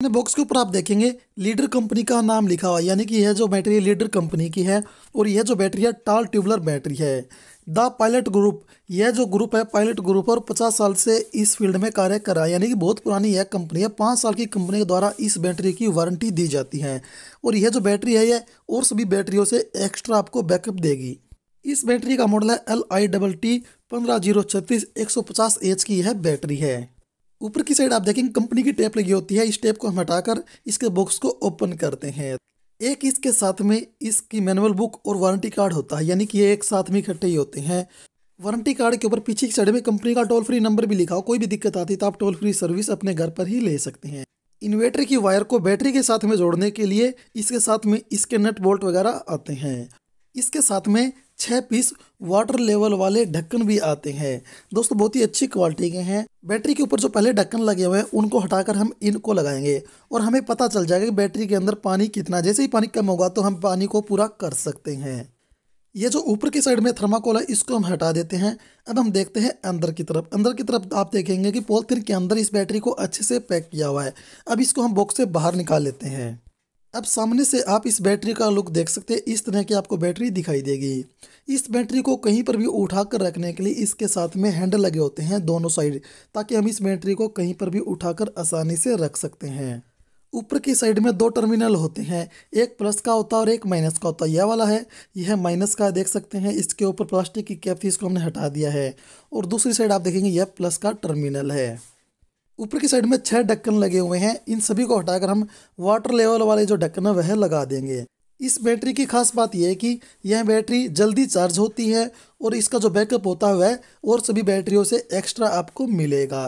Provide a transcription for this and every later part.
अपने बॉक्स के ऊपर आप देखेंगे लीडर कंपनी का नाम लिखा हुआ यानी कि यह जो बैटरी है लीडर कंपनी की है और यह जो बैटरी है टाल ट्यूबलर बैटरी है द पायलट ग्रुप यह जो ग्रुप है पायलट ग्रुप और 50 साल से इस फील्ड में कार्य कर रहा है यानी कि बहुत पुरानी यह कंपनी है पाँच साल की कंपनी के द्वारा इस बैटरी की वारंटी दी जाती है और यह जो बैटरी है यह और सभी बैटरियों से एक्स्ट्रा आपको बैकअप देगी इस बैटरी का मॉडल है एल आई डबल टी पंद्रह जीरो छत्तीस एक सौ पचास एच की यह बैटरी है ऊपर की साइड आप देखेंगे कंपनी की टेप लगी होती है इस टेप को हम हटाकर इसके बॉक्स को ओपन करते हैं एक इसके साथ में इसकी मैनुअल बुक और वारंटी कार्ड होता है यानी कि ये एक साथ में इकट्ठे ही होते हैं वारंटी कार्ड के ऊपर पीछे की साइड में कंपनी का टोल फ्री नंबर भी लिखा हो कोई भी दिक्कत आती है तो आप टोल फ्री सर्विस अपने घर पर ही ले सकते हैं इन्वेटर की वायर को बैटरी के साथ में जोड़ने के लिए इसके साथ में इसके नट बोल्ट वगैरह आते हैं इसके साथ में छः पीस वाटर लेवल वाले ढक्कन भी आते हैं दोस्तों बहुत ही अच्छी क्वालिटी के हैं बैटरी के ऊपर जो पहले ढक्कन लगे हुए हैं उनको हटाकर हम इनको लगाएंगे और हमें पता चल जाएगा कि बैटरी के अंदर पानी कितना जैसे ही पानी कम होगा तो हम पानी को पूरा कर सकते हैं ये जो ऊपर की साइड में थर्माकोल है इसको हम हटा देते हैं अब हम देखते हैं अंदर की तरफ अंदर की तरफ आप देखेंगे कि पोलथिन के अंदर इस बैटरी को अच्छे से पैक किया हुआ है अब इसको हम बॉक्स से बाहर निकाल लेते हैं अब सामने से आप इस बैटरी का लुक देख सकते हैं इस तरह की आपको बैटरी दिखाई देगी इस बैटरी को कहीं पर भी उठा कर रखने के लिए इसके साथ में हैंडल लगे होते हैं दोनों साइड ताकि हम इस बैटरी को कहीं पर भी उठाकर आसानी से रख सकते हैं ऊपर की साइड में दो टर्मिनल होते हैं एक प्लस का होता है और एक माइनस का होता है यह वाला है यह माइनस का देख सकते हैं इसके ऊपर प्लास्टिक की कैप थी इसको हमने हटा दिया है और दूसरी साइड आप देखेंगे यह प्लस का टर्मिनल है ऊपर की साइड में छः ढक्कन लगे हुए हैं इन सभी को हटाकर हम वाटर लेवल वाले जो ढक्कन है वह लगा देंगे इस बैटरी की खास बात यह है कि यह बैटरी जल्दी चार्ज होती है और इसका जो बैकअप होता है वह और सभी बैटरियों से एक्स्ट्रा आपको मिलेगा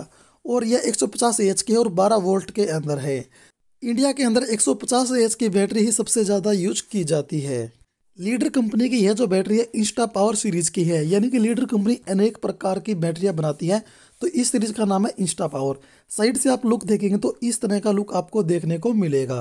और यह 150 एच के और 12 वोल्ट के अंदर है इंडिया के अंदर 150 एच की बैटरी ही सबसे ज़्यादा यूज की जाती है लीडर कंपनी की यह जो बैटरी है इंस्टा पावर सीरीज की है यानी कि लीडर कंपनी अनेक प्रकार की बैटरियां बनाती है तो इस सीरीज का नाम है इंस्टा पावर साइड से आप लुक देखेंगे तो इस तरह का लुक आपको देखने को मिलेगा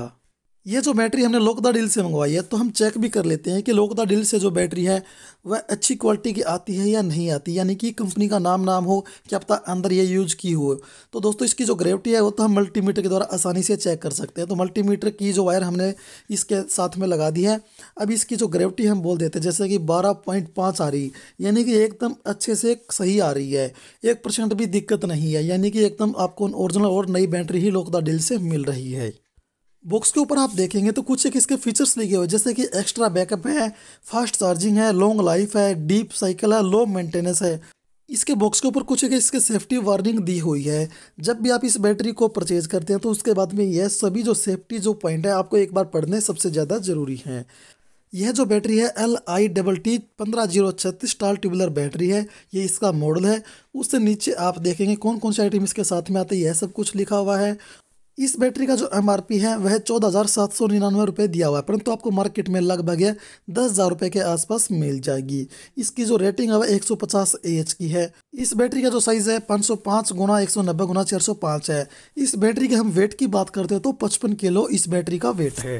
ये जो बैटरी हमने लोकदा डील से मंगवाई है तो हम चेक भी कर लेते हैं कि लोकदा डील से जो बैटरी है वह अच्छी क्वालिटी की आती है या नहीं आती यानी कि कंपनी का नाम नाम हो क्या पता अंदर ये यूज की हो तो दोस्तों इसकी जो ग्रेविटी है वो तो हम मल्टीमीटर के द्वारा आसानी से चेक कर सकते हैं तो मल्टीमीटर की जो वायर हमने इसके साथ में लगा दी है अब इसकी जो ग्रेविटी हम बोल देते हैं जैसे कि बारह आ रही यानी कि एकदम अच्छे से सही आ रही है एक भी दिक्कत नहीं है यानी कि एकदम आपको ओरिजिनल और नई बैटरी ही लोकदा डील से मिल रही है बॉक्स के ऊपर आप देखेंगे तो कुछ एक इसके फीचर्स लिखे हुए जैसे कि एक्स्ट्रा बैकअप है फास्ट चार्जिंग है लॉन्ग लाइफ है डीप साइकिल है लो मेंटेनेंस है इसके बॉक्स के ऊपर कुछ एक इसके सेफ्टी वार्निंग दी हुई है जब भी आप इस बैटरी को परचेज करते हैं तो उसके बाद में यह सभी जो सेफ्टी जो पॉइंट है आपको एक बार पढ़ने सबसे ज़्यादा ज़रूरी हैं यह जो बैटरी है एल आई डबल टी पंद्रह जीरो छत्तीस टाल ट्यूबलर बैटरी है ये इसका मॉडल है उससे नीचे आप देखेंगे कौन कौन से आइटम इसके साथ में आते हैं यह सब कुछ लिखा हुआ है इस बैटरी का जो एम है वह चौदह हज़ार सात सौ निन्यानवे रुपये दिया हुआ है परंतु आपको मार्केट में लगभग दस हज़ार रुपये के आसपास मिल जाएगी इसकी जो रेटिंग है वह एक सौ पचास की है इस बैटरी का जो साइज़ है पाँच सौ पाँच गुना एक सौ नब्बे गुना चार सौ पाँच है इस बैटरी के हम वेट की बात करते हैं तो पचपन किलो इस बैटरी का वेट है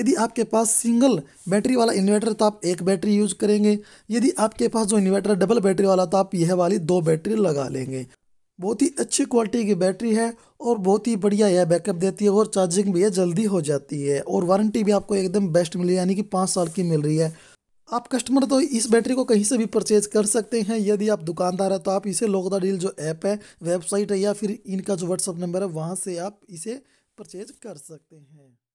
यदि आपके पास सिंगल बैटरी वाला इन्वर्टर तो आप एक बैटरी यूज करेंगे यदि आपके पास जो इन्वर्टर डबल बैटरी वाला तो आप यह वाली दो बैटरी लगा लेंगे बहुत ही अच्छी क्वालिटी की बैटरी है और बहुत ही बढ़िया यह बैकअप देती है और चार्जिंग भी यह जल्दी हो जाती है और वारंटी भी आपको एकदम बेस्ट मिली यानी कि पाँच साल की मिल रही है आप कस्टमर तो इस बैटरी को कहीं से भी परचेज कर सकते हैं यदि आप दुकानदार हैं तो आप इसे लोकदा डील जो ऐप है वेबसाइट है या फिर इनका जो व्हाट्सअप नंबर है वहाँ से आप इसे परचेज कर सकते हैं